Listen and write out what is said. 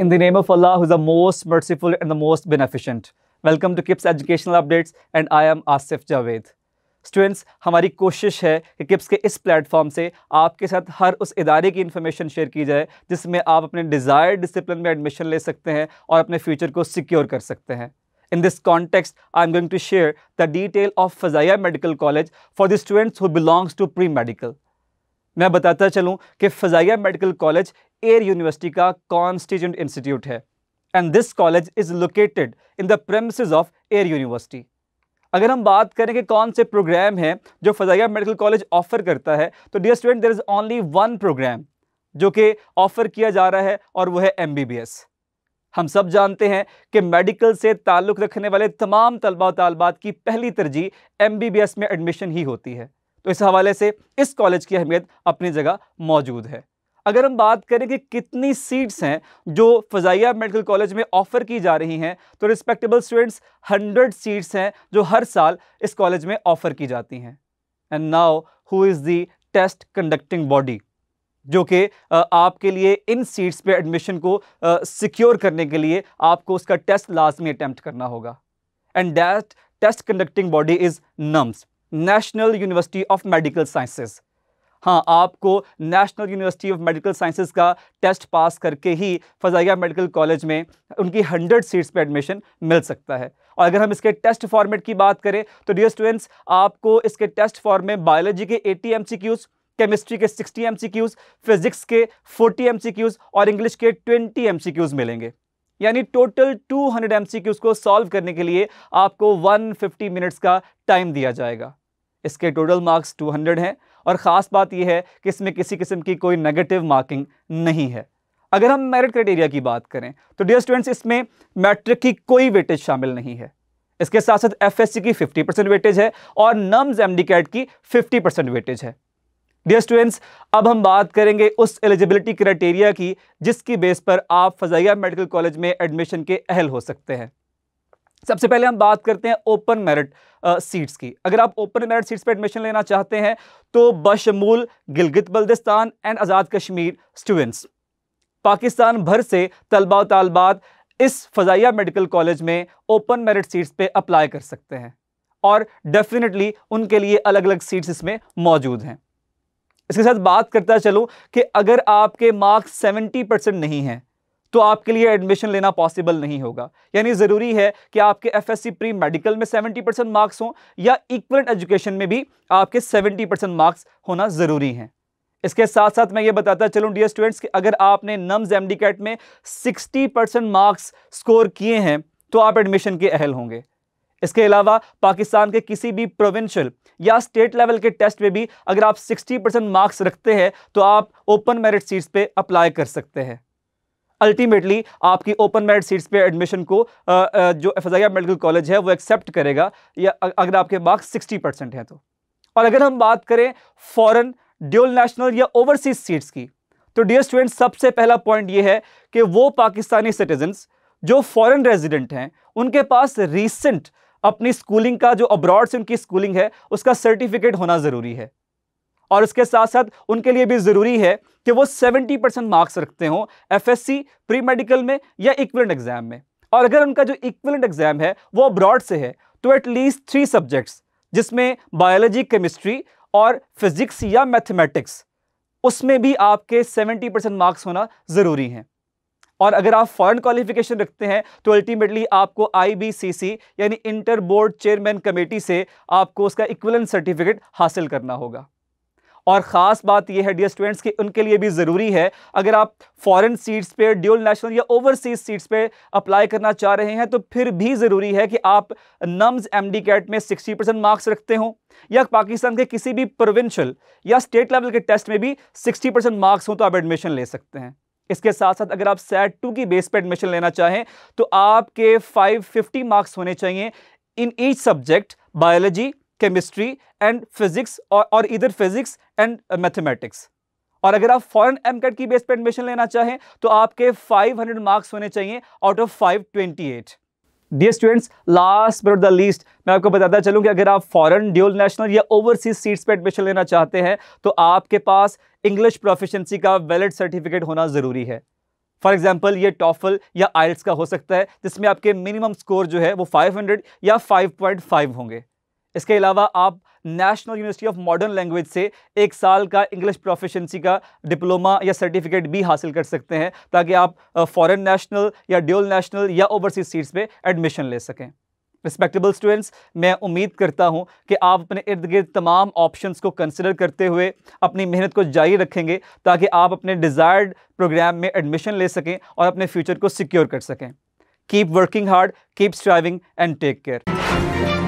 in the name of Allah who is most merciful and the most beneficent welcome to KIPS educational updates and I am Asif Javed students हमारी कोशिश है कि kips के इस platform से आपके साथ हर उस इदारे की इन्फॉर्मेशन शेयर की जाए जिसमें आप अपने डिज़ायर डिसिप्लिन में एडमिशन ले सकते हैं और अपने फ्यूचर को सिक्योर कर सकते हैं in this context I am going to share the detail of Fazaia medical college for the students who belongs to pre medical मैं बताता चलूँ कि Fazaia medical college Air University का कॉन्स्टिट्यूंट इंस्टीट्यूट है and this college is located in the premises of Air University अगर हम बात करें कि कौन से प्रोग्राम हैं जो फजाइया मेडिकल कॉलेज ऑफर करता है तो dear student there is only one programme जो कि ऑफ़र किया जा रहा है और वो है एम हम सब जानते हैं कि मेडिकल से ताल्लुक़ रखने वाले तमाम तलबा तलबात की पहली तरजीह एम में एडमिशन ही होती है तो इस हवाले से इस कॉलेज की अहमियत अपनी जगह मौजूद है अगर हम बात करें कि कितनी सीट्स हैं जो फ़जाइया मेडिकल कॉलेज में ऑफ़र की जा रही हैं तो रिस्पेक्टेबल स्टूडेंट्स हंड्रेड सीट्स हैं जो हर साल इस कॉलेज में ऑफ़र की जाती हैं and now who is the test conducting body जो कि आपके लिए इन सीट्स पे एडमिशन को सिक्योर करने के लिए आपको उसका टेस्ट लाजमी अटैम्प्ट करना होगा and that test conducting body is NUMS national university of medical sciences हाँ आपको national university of medical sciences का टेस्ट पास करके ही फजाइया मेडिकल कॉलेज में उनकी हंड्रेड सीट्स पर एडमिशन मिल सकता है और अगर हम इसके टेस्ट फॉर्मेट की बात करें तो डियर स्टूडेंट्स आपको इसके टेस्ट फॉर्म में बायोलॉजी के eighty M C Qs chemistry के 60 क्यूज़ फिजिक्स के 40 क्यूज़ और इंग्लिश के 20 क्यूज़ मिलेंगे यानी टोटल 200 क्यूज़ को सॉल्व करने के लिए आपको 150 मिनट्स का टाइम दिया जाएगा इसके टोटल मार्क्स 200 हैं और ख़ास बात यह है कि इसमें किसी किस्म की कोई नेगेटिव मार्किंग नहीं है अगर हम मेरिट क्राइटेरिया की बात करें तो डियर स्टूडेंट्स इसमें मैट्रिक की कोई वेटेज शामिल नहीं है इसके साथ साथ एफ की 50 परसेंट वेटेज है और नम्स एम की 50 परसेंट वेटेज है डियर स्टूडेंट्स अब हम बात करेंगे उस एलिजिबिलिटी क्राइटेरिया की जिसकी बेस पर आप फजाइया मेडिकल कॉलेज में एडमिशन के अहल हो सकते हैं सबसे पहले हम बात करते हैं ओपन मेरिट सीट्स की अगर आप ओपन मेरिट सीट्स पर एडमिशन लेना चाहते हैं तो बशमूल गिलगित बल्दिस्तान एंड आज़ाद कश्मीर स्टूडेंट्स पाकिस्तान भर से तलबा तलबात इस फ़जाइया मेडिकल कॉलेज में ओपन मेरिट सीट्स पे अप्लाई कर सकते हैं और डेफिनेटली उनके लिए अलग अलग सीट्स इसमें मौजूद हैं इसके साथ बात करता चलूँ कि अगर आपके मार्क्स 70 परसेंट नहीं हैं तो आपके लिए एडमिशन लेना पॉसिबल नहीं होगा यानी ज़रूरी है कि आपके एफएससी प्री मेडिकल में 70 परसेंट मार्क्स हों या इक्वल एजुकेशन में भी आपके 70 परसेंट मार्क्स होना ज़रूरी है इसके साथ साथ मैं ये बताता चलूँ डियर स्टूडेंट्स कि अगर आपने नम्स एम कैट में सिक्सटी मार्क्स स्कोर किए हैं तो आप एडमिशन के अहल होंगे इसके अलावा पाकिस्तान के किसी भी प्रोविंशियल या स्टेट लेवल के टेस्ट में भी अगर आप 60 परसेंट मार्क्स रखते हैं तो आप ओपन मेरिट सीट्स पे अप्लाई कर सकते हैं अल्टीमेटली आपकी ओपन मेरिट सीट्स पे एडमिशन को जो फजैया मेडिकल कॉलेज है वो एक्सेप्ट करेगा या अगर आपके मार्क्स सिक्सटी परसेंट हैं तो और अगर हम बात करें फॉरेन ड्यूल नेशनल या ओवरसीज सीट्स की तो डियर स्टूडेंट सबसे पहला पॉइंट ये है कि वो पाकिस्तानी सिटीजन्स जो फॉरेन रेजिडेंट हैं उनके पास रिसेंट अपनी स्कूलिंग का जो अब्रॉड से उनकी स्कूलिंग है उसका सर्टिफिकेट होना ज़रूरी है और इसके साथ साथ उनके लिए भी ज़रूरी है कि वो 70 परसेंट मार्क्स रखते हों एफएससी प्री मेडिकल में या इक्वलेंट एग्ज़ाम में और अगर उनका जो इक्वलेंट एग्ज़ाम है वो अब्रॉड से है तो एटलीस्ट थ्री सब्जेक्ट्स जिसमें बायोलॉजी केमिस्ट्री और फिज़िक्स या मैथमेटिक्स उसमें भी आपके 70 परसेंट मार्क्स होना ज़रूरी हैं और अगर आप फॉरन क्वालिफिकेशन रखते हैं तो अल्टीमेटली आपको सी यानी इंटर बोर्ड चेयरमैन कमेटी से आपको उसका इक्वलन सर्टिफिकेट हासिल करना होगा और ख़ास बात यह है डियर स्टूडेंट्स कि उनके लिए भी ज़रूरी है अगर आप फॉरेन सीट्स पे ड्यूल नेशनल या ओवरसीज सीट्स पे अप्लाई करना चाह रहे हैं तो फिर भी ज़रूरी है कि आप नम्स एम डी कैट में सिक्सटी परसेंट मार्क्स रखते हों या पाकिस्तान के किसी भी प्रोविंशल या स्टेट लेवल के टेस्ट में भी सिक्सटी परसेंट मार्क्स हों तो आप एडमिशन ले सकते हैं इसके साथ साथ अगर आप सेट टू की बेस पर एडमिशन लेना चाहें तो आपके फिफ्टी मार्क्स होने चाहिए in each subject biology chemistry and physics और इधर फिजिक्स एंड मैथमेटिक्स और अगर आप फॉरन एम की बेस पर एडमिशन लेना चाहें तो आपके 500 मार्क्स होने चाहिए out of 528 dear students last but the least मैं आपको बताता चलूँ कि अगर आप फॉरन ड्यूल नेशनल या ओवरसीज सीट्स पर एडमिशन लेना चाहते हैं तो आपके पास इंग्लिश प्रोफिशंसी का वैलिड सर्टिफिकेट होना ज़रूरी है फॉर एग्जाम्पल ये टॉफल या आइल्स का हो सकता है जिसमें आपके मिनिमम स्कोर जो है वो 500 या 5.5 होंगे इसके अलावा आप National university of Modern Language से एक साल का इंग्लिश प्रोफिशेंसी का डिप्लोमा या सर्टिफिकेट भी हासिल कर सकते हैं ताकि आप फॉरेन नेशनल या ड्यूल नेशनल या ओवरसीज सीट्स पे एडमिशन ले सकें रिस्पेक्टेबल स्टूडेंट्स मैं उम्मीद करता हूं कि आप अपने इर्द गिर्द तमाम ऑप्शन को कंसिडर करते हुए अपनी मेहनत को जारी रखेंगे ताकि आप अपने डिज़ायर्ड प्रोग्राम में एडमिशन ले सकें और अपने फ्यूचर को सिक्योर कर सकें keep working hard keep striving and take care